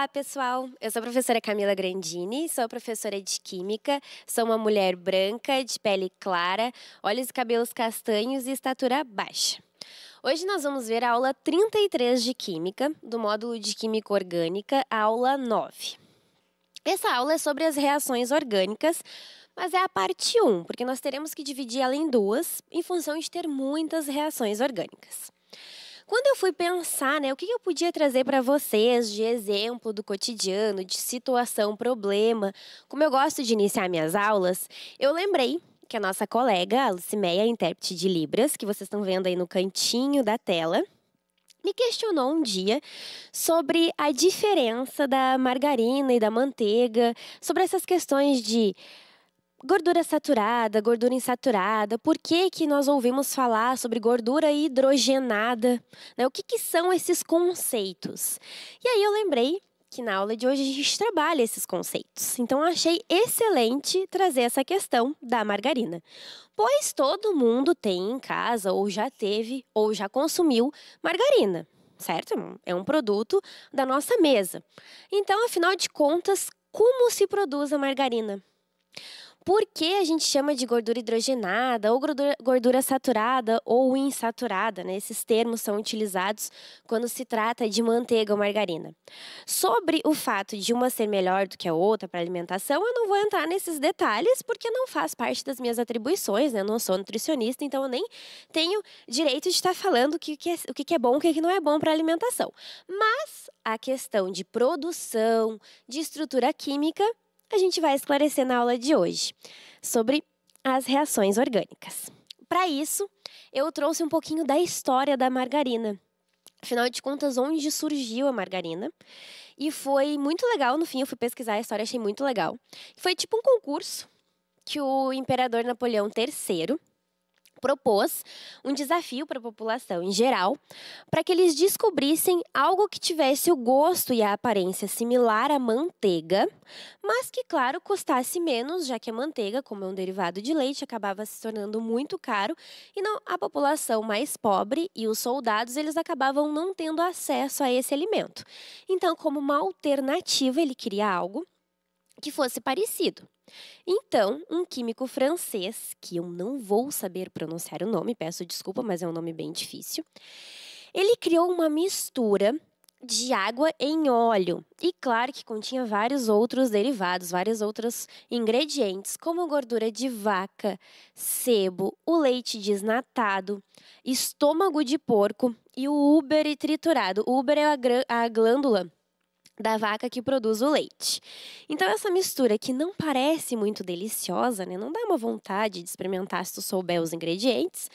Olá, pessoal! Eu sou a professora Camila Grandini, sou professora de Química, sou uma mulher branca, de pele clara, olhos e cabelos castanhos e estatura baixa. Hoje nós vamos ver a aula 33 de Química, do módulo de Química Orgânica, a aula 9. Essa aula é sobre as reações orgânicas, mas é a parte 1, porque nós teremos que dividir ela em duas, em função de ter muitas reações orgânicas. Quando eu fui pensar, né, o que eu podia trazer para vocês de exemplo do cotidiano, de situação, problema, como eu gosto de iniciar minhas aulas, eu lembrei que a nossa colega, a Lucimeia, intérprete de Libras, que vocês estão vendo aí no cantinho da tela, me questionou um dia sobre a diferença da margarina e da manteiga, sobre essas questões de gordura saturada, gordura insaturada, por que, que nós ouvimos falar sobre gordura hidrogenada? Né? O que, que são esses conceitos? E aí eu lembrei que na aula de hoje a gente trabalha esses conceitos. Então achei excelente trazer essa questão da margarina, pois todo mundo tem em casa ou já teve ou já consumiu margarina, certo? É um produto da nossa mesa. Então, afinal de contas, como se produz a margarina? Por que a gente chama de gordura hidrogenada ou gordura, gordura saturada ou insaturada? Né? Esses termos são utilizados quando se trata de manteiga ou margarina. Sobre o fato de uma ser melhor do que a outra para alimentação, eu não vou entrar nesses detalhes porque não faz parte das minhas atribuições, né? Eu não sou nutricionista, então eu nem tenho direito de estar falando o que, é, o que, é bom e o que não é bom para alimentação. Mas a questão de produção, de estrutura química, a gente vai esclarecer na aula de hoje sobre as reações orgânicas. Para isso, eu trouxe um pouquinho da história da margarina. Afinal de contas, onde surgiu a margarina? E foi muito legal, no fim eu fui pesquisar a história, achei muito legal. Foi tipo um concurso que o imperador Napoleão III propôs um desafio para a população em geral, para que eles descobrissem algo que tivesse o gosto e a aparência similar à manteiga, mas que, claro, custasse menos, já que a manteiga, como é um derivado de leite, acabava se tornando muito caro, e não, a população mais pobre e os soldados, eles acabavam não tendo acesso a esse alimento. Então, como uma alternativa, ele queria algo que fosse parecido. Então, um químico francês, que eu não vou saber pronunciar o nome, peço desculpa, mas é um nome bem difícil, ele criou uma mistura de água em óleo. E claro que continha vários outros derivados, vários outros ingredientes, como gordura de vaca, sebo, o leite desnatado, estômago de porco e o uber triturado. O uber é a, a glândula da vaca que produz o leite. Então essa mistura que não parece muito deliciosa, né, não dá uma vontade de experimentar se tu souber os ingredientes,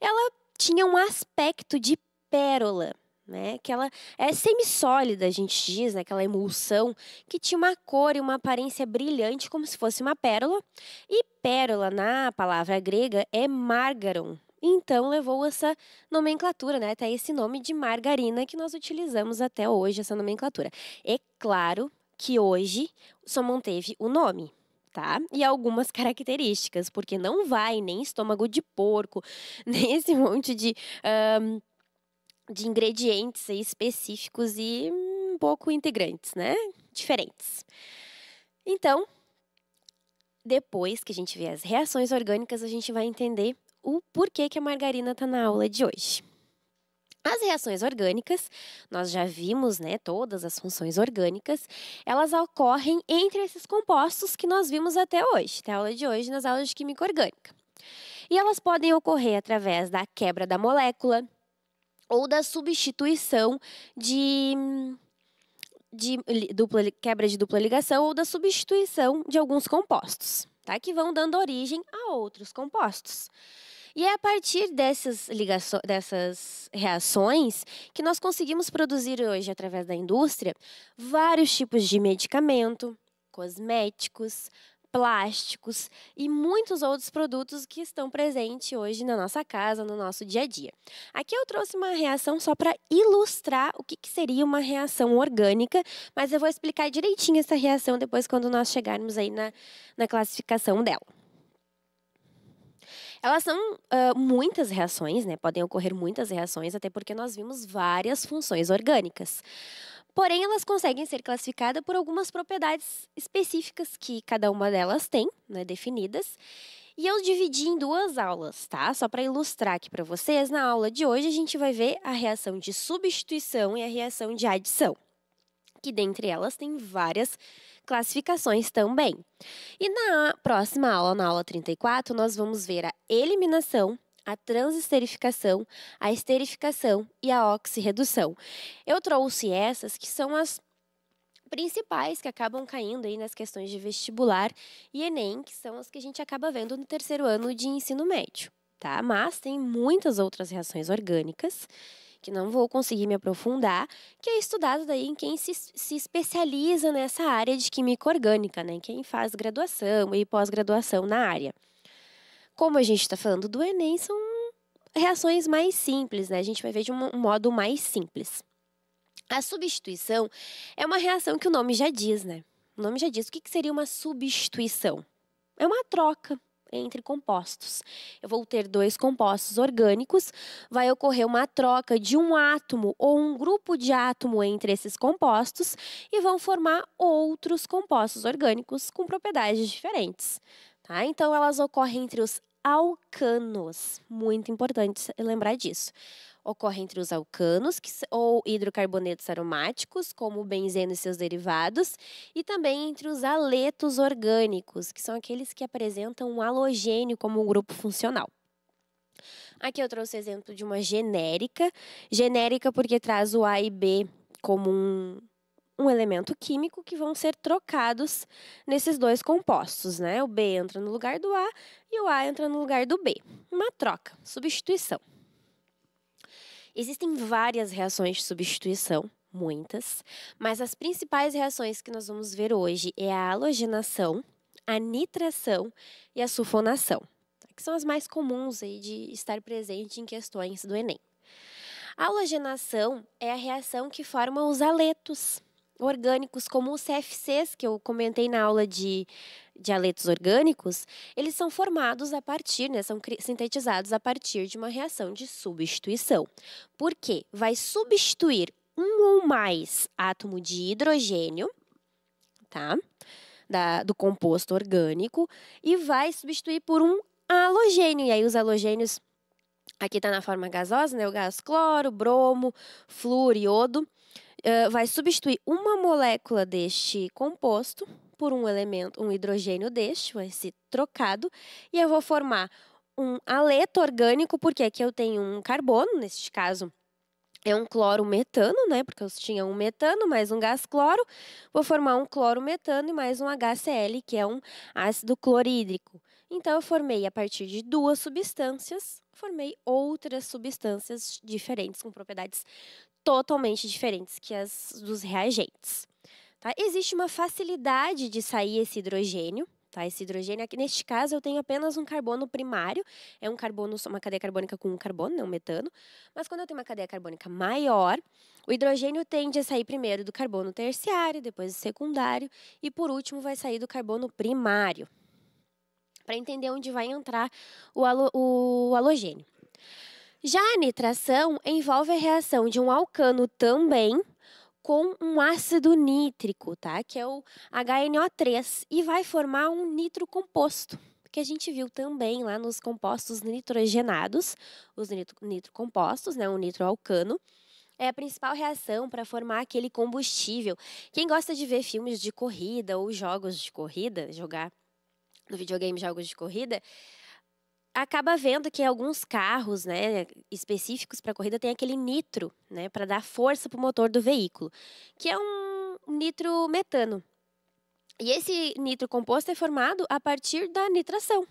ela tinha um aspecto de pérola, né, que ela é semissólida, a gente diz, né, aquela emulsão que tinha uma cor e uma aparência brilhante como se fosse uma pérola. E pérola na palavra grega é margaron, então levou essa nomenclatura, né, tá até esse nome de margarina que nós utilizamos até hoje, essa nomenclatura. É claro que hoje só manteve o nome. Tá? E algumas características, porque não vai nem estômago de porco, nem esse monte de, um, de ingredientes específicos e um pouco integrantes, né? Diferentes. Então, depois que a gente vê as reações orgânicas, a gente vai entender o porquê que a margarina está na aula de hoje. As reações orgânicas, nós já vimos, né, todas as funções orgânicas, elas ocorrem entre esses compostos que nós vimos até hoje, até a aula de hoje, nas aulas de química orgânica. E elas podem ocorrer através da quebra da molécula ou da substituição de, de dupla, quebra de dupla ligação ou da substituição de alguns compostos, tá? Que vão dando origem a outros compostos. E é a partir dessas ligações, dessas reações que nós conseguimos produzir hoje através da indústria vários tipos de medicamento, cosméticos, plásticos e muitos outros produtos que estão presentes hoje na nossa casa, no nosso dia a dia. Aqui eu trouxe uma reação só para ilustrar o que, que, seria uma reação orgânica, mas eu vou explicar direitinho essa reação depois quando nós chegarmos aí na, na classificação dela. Elas são uh, muitas reações, né? Podem ocorrer muitas reações, até porque nós vimos várias funções orgânicas. Porém, elas conseguem ser classificadas por algumas propriedades específicas que cada uma delas tem, né, definidas. E eu dividi em duas aulas, tá? Só para ilustrar aqui para vocês, na aula de hoje a gente vai ver a reação de substituição e a reação de adição, que dentre elas tem várias classificações também. E na próxima aula, na aula 34, nós vamos ver a eliminação, a transesterificação, a esterificação e a oxirredução. Eu trouxe essas que são as principais que acabam caindo aí nas questões de vestibular e Enem, que são as que a gente acaba vendo no terceiro ano de ensino médio, tá? Mas tem muitas outras reações orgânicas que não vou conseguir me aprofundar, que é estudado daí em quem se, se especializa nessa área de química orgânica, né? Quem faz graduação e pós-graduação na área. Como a gente está falando do Enem, são reações mais simples, né? A gente vai ver de um modo mais simples. A substituição é uma reação que o nome já diz, né? O nome já diz. O que seria uma substituição? É uma troca, entre compostos. Eu vou ter dois compostos orgânicos, vai ocorrer uma troca de um átomo ou um grupo de átomo entre esses compostos e vão formar outros compostos orgânicos com propriedades diferentes. Tá? Então, elas ocorrem entre os alcanos. Muito importante lembrar disso ocorre entre os alcanos que, ou hidrocarbonetos aromáticos, como o benzeno e seus derivados, e também entre os aletos orgânicos, que são aqueles que apresentam um halogênio como um grupo funcional. Aqui eu trouxe exemplo de uma genérica. Genérica porque traz o A e B como um, um elemento químico que vão ser trocados nesses dois compostos, né? O B entra no lugar do A e o A entra no lugar do B. Uma troca, substituição. Existem várias reações de substituição, muitas, mas as principais reações que nós vamos ver hoje é a halogenação, a nitração e a sulfonação, tá? que são as mais comuns aí de estar presente em questões do Enem. A halogenação é a reação que forma os aletos orgânicos, como os CFCs que eu comentei na aula de dialetos orgânicos, eles são formados a partir, né, são sintetizados a partir de uma reação de substituição. Por quê? Vai substituir um ou mais átomo de hidrogênio, tá? Da, do composto orgânico e vai substituir por um halogênio. E aí os halogênios aqui está na forma gasosa, né? O gás cloro, bromo, flúor, iodo. Uh, vai substituir uma molécula deste composto por um elemento, um hidrogênio deste, esse trocado, e eu vou formar um aleto orgânico, porque aqui eu tenho um carbono, neste caso é um clorometano, né? Porque eu tinha um metano mais um gás cloro, vou formar um clorometano e mais um HCl, que é um ácido clorídrico. Então eu formei a partir de duas substâncias, formei outras substâncias diferentes com propriedades totalmente diferentes que as dos reagentes. Tá? Existe uma facilidade de sair esse hidrogênio, tá? Esse hidrogênio aqui, neste caso, eu tenho apenas um carbono primário, é um carbono, uma cadeia carbônica com um carbono, não né? um metano. Mas quando eu tenho uma cadeia carbônica maior, o hidrogênio tende a sair primeiro do carbono terciário, depois do secundário e por último vai sair do carbono primário. Para entender onde vai entrar o, o halogênio. Já a nitração envolve a reação de um alcano também com um ácido nítrico, tá? Que é o HNO3 e vai formar um nitro composto que a gente viu também lá nos compostos nitrogenados, os nitro, nitrocompostos, né, o nitroalcano, é a principal reação para formar aquele combustível. Quem gosta de ver filmes de corrida ou jogos de corrida, jogar no videogame jogos de corrida, acaba vendo que alguns carros, né, específicos para corrida tem aquele nitro, né, para dar força para o motor do veículo, que é um nitro metano. E esse nitro composto é formado a partir da nitração,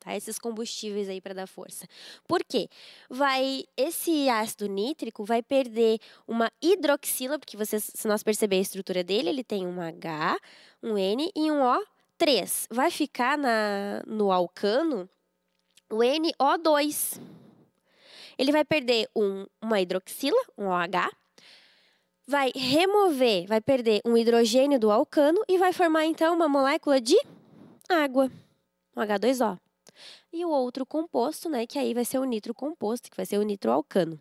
tá? Esses combustíveis aí para dar força. Por quê? Vai esse ácido nítrico vai perder uma hidroxila, porque vocês, se nós perceber a estrutura dele, ele tem um H, um N e um O3. Vai ficar na no alcano o NO2. Ele vai perder um, uma hidroxila, um OH, vai remover, vai perder um hidrogênio do alcano e vai formar então uma molécula de água, um H2O. E o outro composto, né, que aí vai ser o nitro composto, que vai ser o nitroalcano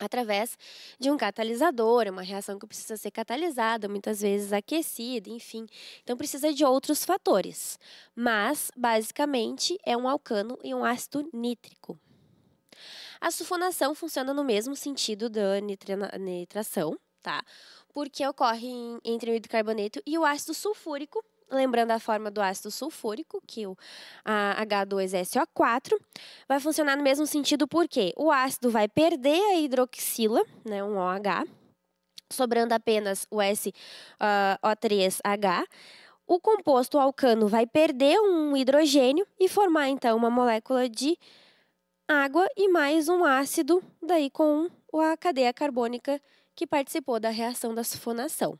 através de um catalisador, é uma reação que precisa ser catalisada, muitas vezes aquecida, enfim. Então precisa de outros fatores. Mas, basicamente, é um alcano e um ácido nítrico. A sulfonação funciona no mesmo sentido da nitração, tá? Porque ocorre entre o hidrocarboneto e o ácido sulfúrico, lembrando a forma do ácido sulfúrico, que o H2SO4, vai funcionar no mesmo sentido porque o ácido vai perder a hidroxila, né, um OH, sobrando apenas o SO3H. O composto alcano vai perder um hidrogênio e formar então uma molécula de água e mais um ácido, daí com a cadeia carbônica que participou da reação da sulfonação.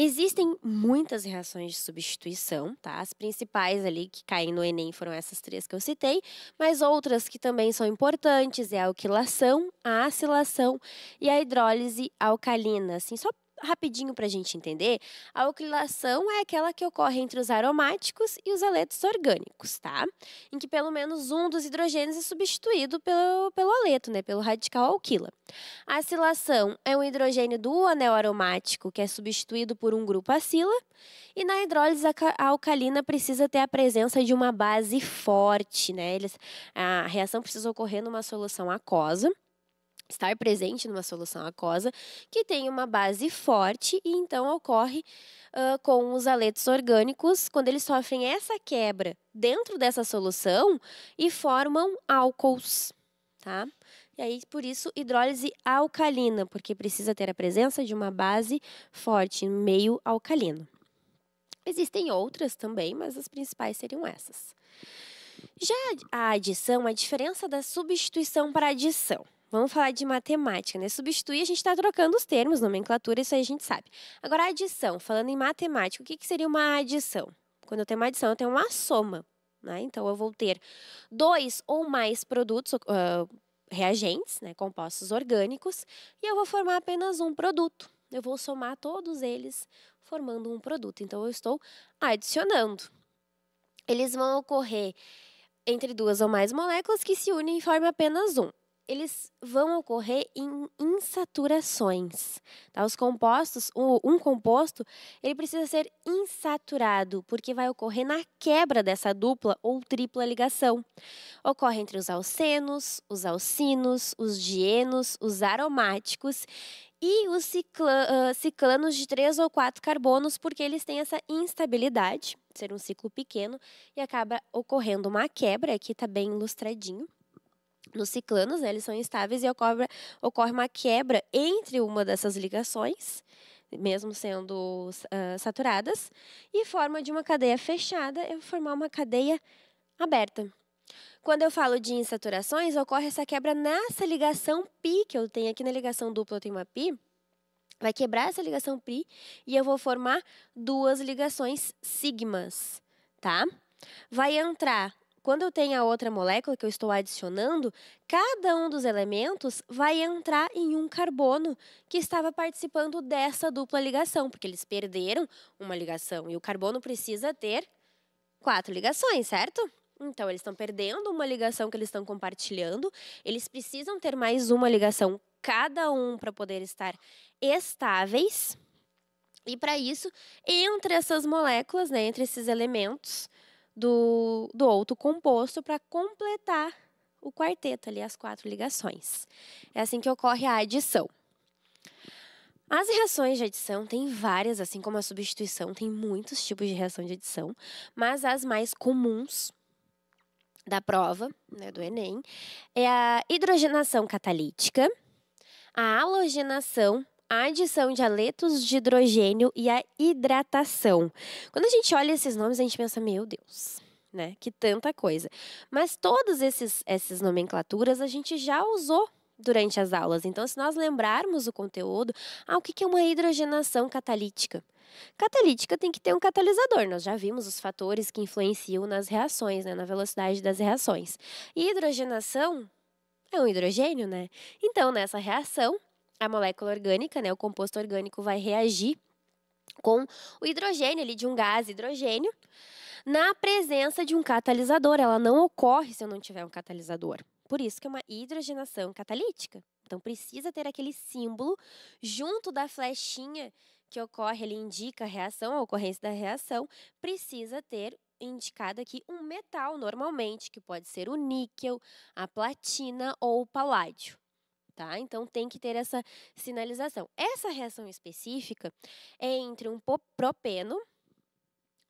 Existem muitas reações de substituição, tá? As principais ali que caem no Enem foram essas três que eu citei, mas outras que também são importantes é a alquilação, a acilação e a hidrólise alcalina. Assim, só rapidinho para a gente entender, a oxilação é aquela que ocorre entre os aromáticos e os aletos orgânicos, tá? Em que pelo menos um dos hidrogênios é substituído pelo, pelo aleto, né? Pelo radical alquila. A acilação é um hidrogênio do anel aromático que é substituído por um grupo acila. E na hidrólise alcalina precisa ter a presença de uma base forte, né? Eles, a reação precisa ocorrer numa solução aquosa estar presente numa solução aquosa que tem uma base forte e então ocorre uh, com os aletos orgânicos quando eles sofrem essa quebra dentro dessa solução e formam álcools, tá? E aí por isso hidrólise alcalina, porque precisa ter a presença de uma base forte, meio alcalino. Existem outras também, mas as principais seriam essas. Já a adição, a diferença da substituição para adição. Vamos falar de matemática, né? Substituir, a gente está trocando os termos, nomenclatura, isso aí a gente sabe. Agora, adição. Falando em matemática, o que, que seria uma adição? Quando eu tenho uma adição, eu tenho uma soma. Né? Então, eu vou ter dois ou mais produtos, uh, reagentes, né? compostos orgânicos, e eu vou formar apenas um produto. Eu vou somar todos eles formando um produto. Então, eu estou adicionando. Eles vão ocorrer entre duas ou mais moléculas que se unem e formam apenas um eles vão ocorrer em insaturações. Tá? Os compostos, um composto, ele precisa ser insaturado, porque vai ocorrer na quebra dessa dupla ou tripla ligação. Ocorre entre os alcenos, os alcinos, os dienos, os aromáticos e os cicla, uh, ciclanos de três ou quatro carbonos, porque eles têm essa instabilidade, ser um ciclo pequeno, e acaba ocorrendo uma quebra, aqui está bem ilustradinho. Nos ciclanos, né, eles são instáveis e ocorre, ocorre uma quebra entre uma dessas ligações, mesmo sendo uh, saturadas, e forma de uma cadeia fechada, eu formar uma cadeia aberta. Quando eu falo de insaturações, ocorre essa quebra nessa ligação pi que eu tenho aqui na ligação dupla, eu tenho uma pi, vai quebrar essa ligação pi e eu vou formar duas ligações sigmas, tá? Vai entrar quando eu tenho a outra molécula que eu estou adicionando, cada um dos elementos vai entrar em um carbono que estava participando dessa dupla ligação, porque eles perderam uma ligação e o carbono precisa ter quatro ligações, certo? Então, eles estão perdendo uma ligação que eles estão compartilhando, eles precisam ter mais uma ligação cada um para poder estar estáveis. E para isso, entre essas moléculas, né, entre esses elementos, do, do outro composto para completar o quarteto ali, as quatro ligações. É assim que ocorre a adição. As reações de adição têm várias, assim como a substituição, tem muitos tipos de reação de adição, mas as mais comuns da prova, né, do Enem, é a hidrogenação catalítica, a halogenação a adição de aletos de hidrogênio e a hidratação. Quando a gente olha esses nomes, a gente pensa, meu Deus, né? Que tanta coisa. Mas todas esses, essas nomenclaturas a gente já usou durante as aulas. Então, se nós lembrarmos o conteúdo, ah, o que é uma hidrogenação catalítica? Catalítica tem que ter um catalisador. Nós já vimos os fatores que influenciam nas reações, né, na velocidade das reações. E hidrogenação é um hidrogênio, né? Então, nessa reação, a molécula orgânica, né, o composto orgânico vai reagir com o hidrogênio ali de um gás hidrogênio na presença de um catalisador. Ela não ocorre se eu não tiver um catalisador. Por isso que é uma hidrogenação catalítica. Então precisa ter aquele símbolo junto da flechinha que ocorre, ele indica a reação, a ocorrência da reação, precisa ter indicado aqui um metal normalmente, que pode ser o níquel, a platina ou o paládio tá? Então tem que ter essa sinalização. Essa reação específica é entre um propeno,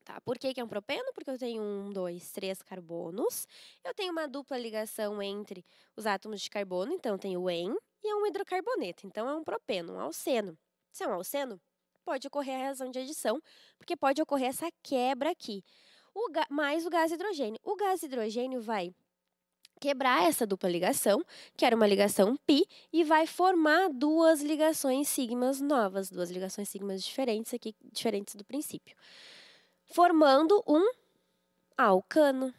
tá? Por que, que é um propeno? Porque eu tenho um, dois, três carbonos, eu tenho uma dupla ligação entre os átomos de carbono, então eu tenho o en e é um hidrocarboneto, então é um propeno, um alceno. Se é um alceno, pode ocorrer a reação de adição, porque pode ocorrer essa quebra aqui. O mais o gás hidrogênio. O gás hidrogênio vai quebrar essa dupla ligação, que era uma ligação π, e vai formar duas ligações sigmas novas, duas ligações sigmas diferentes aqui, diferentes do princípio, formando um alcano,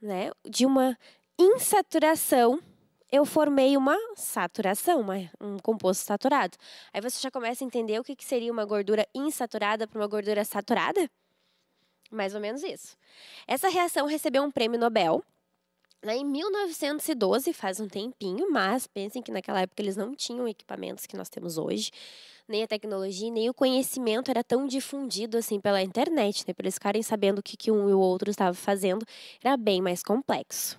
né? De uma insaturação, eu formei uma saturação, uma, um composto saturado. Aí você já começa a entender o que, que seria uma gordura insaturada para uma gordura saturada? Mais ou menos isso. Essa reação recebeu um prêmio Nobel né, em 1912, faz um tempinho, mas pensem que naquela época eles não tinham equipamentos que nós temos hoje, nem a tecnologia, nem o conhecimento era tão difundido assim pela internet, né? Para eles ficarem sabendo o que, que um e o outro estavam fazendo, era bem mais complexo.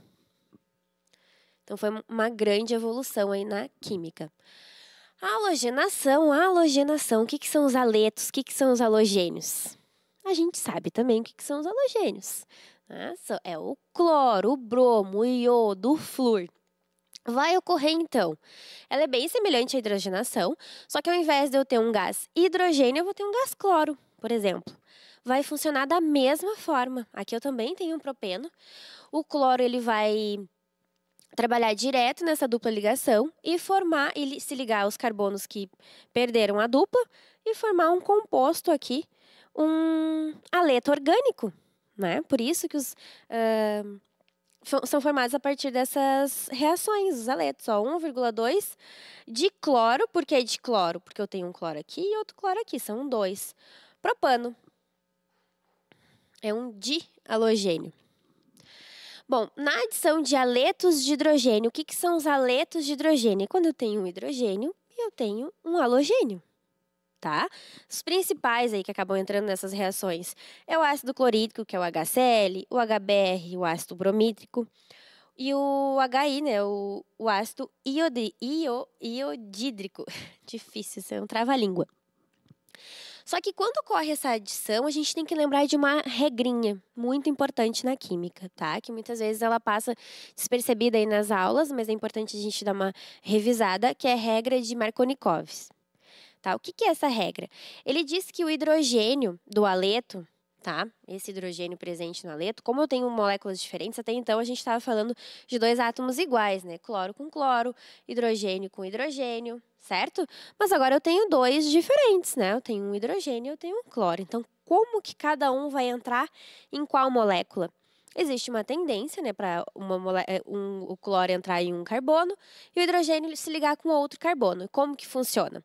Então foi uma grande evolução aí na química. A halogenação, a halogenação, o que, que são os aletos, o que, que são os halogênios? A gente sabe também o que, que são os halogênios, né? É o cloro, o bromo, o iodo, o flúor. Vai ocorrer então. Ela é bem semelhante à hidrogenação, só que ao invés de eu ter um gás hidrogênio, eu vou ter um gás cloro, por exemplo. Vai funcionar da mesma forma. Aqui eu também tenho um propeno. O cloro ele vai trabalhar direto nessa dupla ligação e formar e se ligar aos carbonos que perderam a dupla e formar um composto aqui, um aleto orgânico, né? Por isso que os. Uh, são formados a partir dessas reações, os aletos, 1,2 de cloro, por que de cloro? Porque eu tenho um cloro aqui e outro cloro aqui, são dois. Propano é um dihalogênio. Bom, na adição de aletos de hidrogênio, o que, que são os aletos de hidrogênio? É quando eu tenho um hidrogênio, eu tenho um halogênio tá? Os principais aí que acabam entrando nessas reações é o ácido clorídrico, que é o HCl, o HBr, o ácido bromítrico e o HI, né, o, o ácido iodi, io, iodídrico. Difícil, isso é um trava-língua. Só que quando ocorre essa adição, a gente tem que lembrar de uma regrinha muito importante na química, tá? Que muitas vezes ela passa despercebida aí nas aulas, mas é importante a gente dar uma revisada, que é a regra de Markovnikovs. Tá? O que, que é essa regra? Ele diz que o hidrogênio do aleto, tá? Esse hidrogênio presente no aleto, como eu tenho moléculas diferentes, até então a gente estava falando de dois átomos iguais, né? Cloro com cloro, hidrogênio com hidrogênio, certo? Mas agora eu tenho dois diferentes, né? Eu tenho um hidrogênio e eu tenho um cloro. Então, como que cada um vai entrar em qual molécula? Existe uma tendência, né, para é, um, o cloro entrar em um carbono e o hidrogênio se ligar com outro carbono. como que funciona?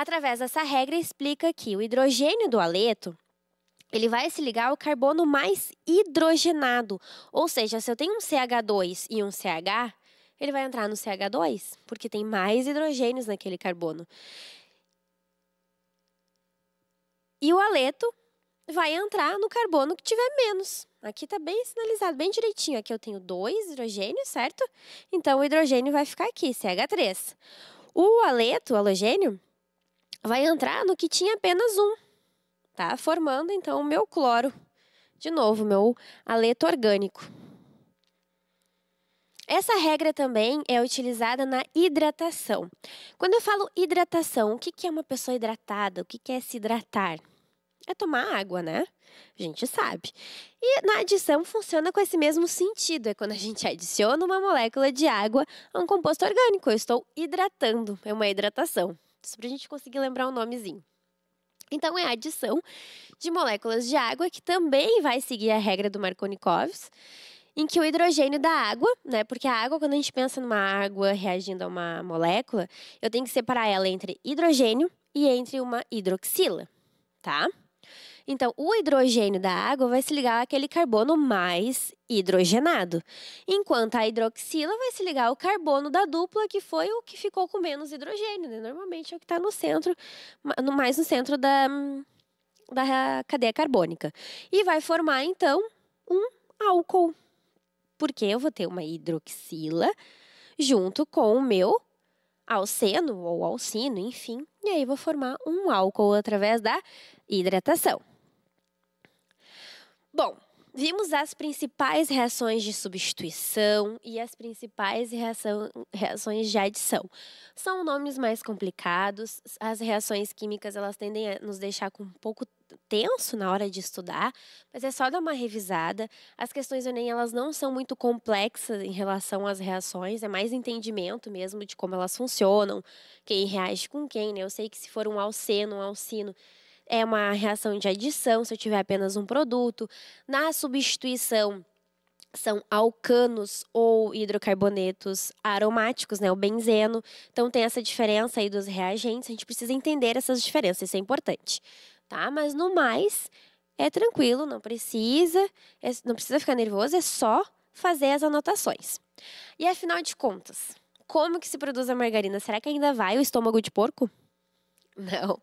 Através dessa regra, explica que o hidrogênio do aleto ele vai se ligar ao carbono mais hidrogenado. Ou seja, se eu tenho um CH2 e um CH, ele vai entrar no CH2, porque tem mais hidrogênios naquele carbono. E o aleto vai entrar no carbono que tiver menos. Aqui está bem sinalizado, bem direitinho. Aqui eu tenho dois hidrogênios, certo? Então, o hidrogênio vai ficar aqui, CH3. O aleto, o halogênio, vai entrar no que tinha apenas um, tá? Formando então o meu cloro, de novo, meu aleto orgânico. Essa regra também é utilizada na hidratação. Quando eu falo hidratação, o que é uma pessoa hidratada? O que é se hidratar? É tomar água, né? A gente sabe. E na adição funciona com esse mesmo sentido. É quando a gente adiciona uma molécula de água a um composto orgânico. Eu estou hidratando, é uma hidratação só para a gente conseguir lembrar o nomezinho. Então, é a adição de moléculas de água, que também vai seguir a regra do Marconi-Covs, em que o hidrogênio da água, né? Porque a água, quando a gente pensa numa água reagindo a uma molécula, eu tenho que separar ela entre hidrogênio e entre uma hidroxila, tá? Então, o hidrogênio da água vai se ligar àquele carbono mais hidrogenado, enquanto a hidroxila vai se ligar ao carbono da dupla, que foi o que ficou com menos hidrogênio, né? Normalmente é o que está no centro, mais no centro da, da cadeia carbônica. E vai formar, então, um álcool. Porque eu vou ter uma hidroxila junto com o meu alceno ou alcino, enfim, e aí vou formar um álcool através da hidratação. Bom, vimos as principais reações de substituição e as principais reação, reações de adição. São nomes mais complicados, as reações químicas elas tendem a nos deixar com um pouco tenso na hora de estudar, mas é só dar uma revisada. As questões do Enem, elas não são muito complexas em relação às reações, é mais entendimento mesmo de como elas funcionam, quem reage com quem, né? Eu sei que se for um alceno, um alcino, é uma reação de adição, se eu tiver apenas um produto. Na substituição, são alcanos ou hidrocarbonetos aromáticos, né, o benzeno. Então tem essa diferença aí dos reagentes, a gente precisa entender essas diferenças, isso é importante, tá? Mas no mais, é tranquilo, não precisa, é, não precisa ficar nervoso, é só fazer as anotações. E afinal de contas, como que se produz a margarina? Será que ainda vai o estômago de porco? Não.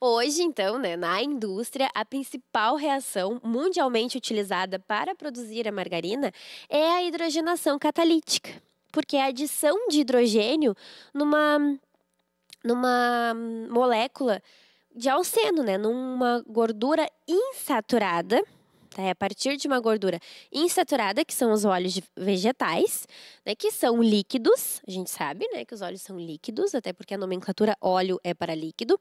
Hoje, então, né, na indústria, a principal reação mundialmente utilizada para produzir a margarina é a hidrogenação catalítica, porque é a adição de hidrogênio numa, numa molécula de alceno, né, numa gordura insaturada Tá? é a partir de uma gordura insaturada, que são os óleos vegetais, né, que são líquidos, a gente sabe né, que os óleos são líquidos, até porque a nomenclatura óleo é para líquido,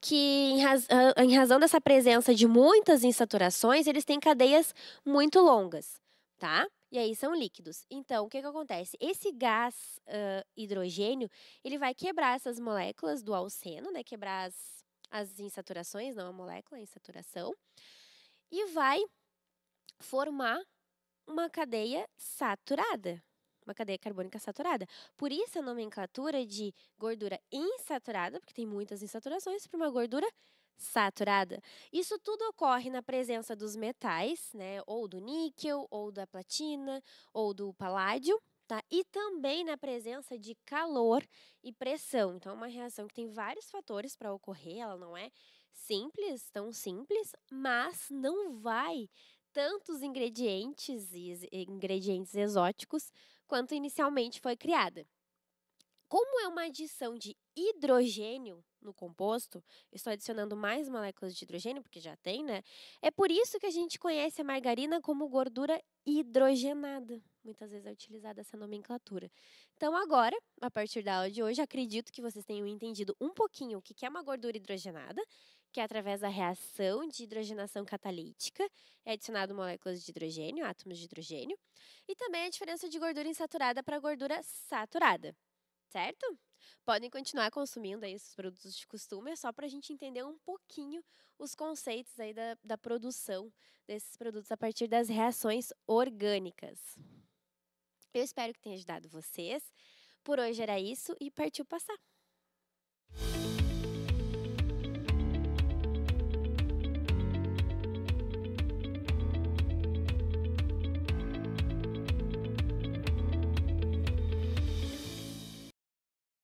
que em, raz em razão dessa presença de muitas insaturações, eles têm cadeias muito longas, tá? E aí são líquidos. Então, o que, que acontece? Esse gás uh, hidrogênio, ele vai quebrar essas moléculas do alceno, né? Quebrar as, as insaturações, não a molécula, a insaturação e vai formar uma cadeia saturada, uma cadeia carbônica saturada. Por isso a nomenclatura de gordura insaturada, porque tem muitas insaturações, para uma gordura saturada. Isso tudo ocorre na presença dos metais, né, ou do níquel, ou da platina, ou do paládio. Tá? E também na presença de calor e pressão. Então, é uma reação que tem vários fatores para ocorrer, ela não é simples, tão simples, mas não vai tantos ingredientes e ingredientes exóticos quanto inicialmente foi criada. Como é uma adição de hidrogênio no composto, estou adicionando mais moléculas de hidrogênio, porque já tem, né? É por isso que a gente conhece a margarina como gordura hidrogenada. Muitas vezes é utilizada essa nomenclatura. Então, agora, a partir da aula de hoje, acredito que vocês tenham entendido um pouquinho o que é uma gordura hidrogenada que é através da reação de hidrogenação catalítica é adicionado moléculas de hidrogênio, átomos de hidrogênio, e também a diferença de gordura insaturada para gordura saturada, certo? Podem continuar consumindo aí esses produtos de costume, é só para a gente entender um pouquinho os conceitos aí da, da produção desses produtos a partir das reações orgânicas. Eu espero que tenha ajudado vocês. Por hoje era isso e partiu passar.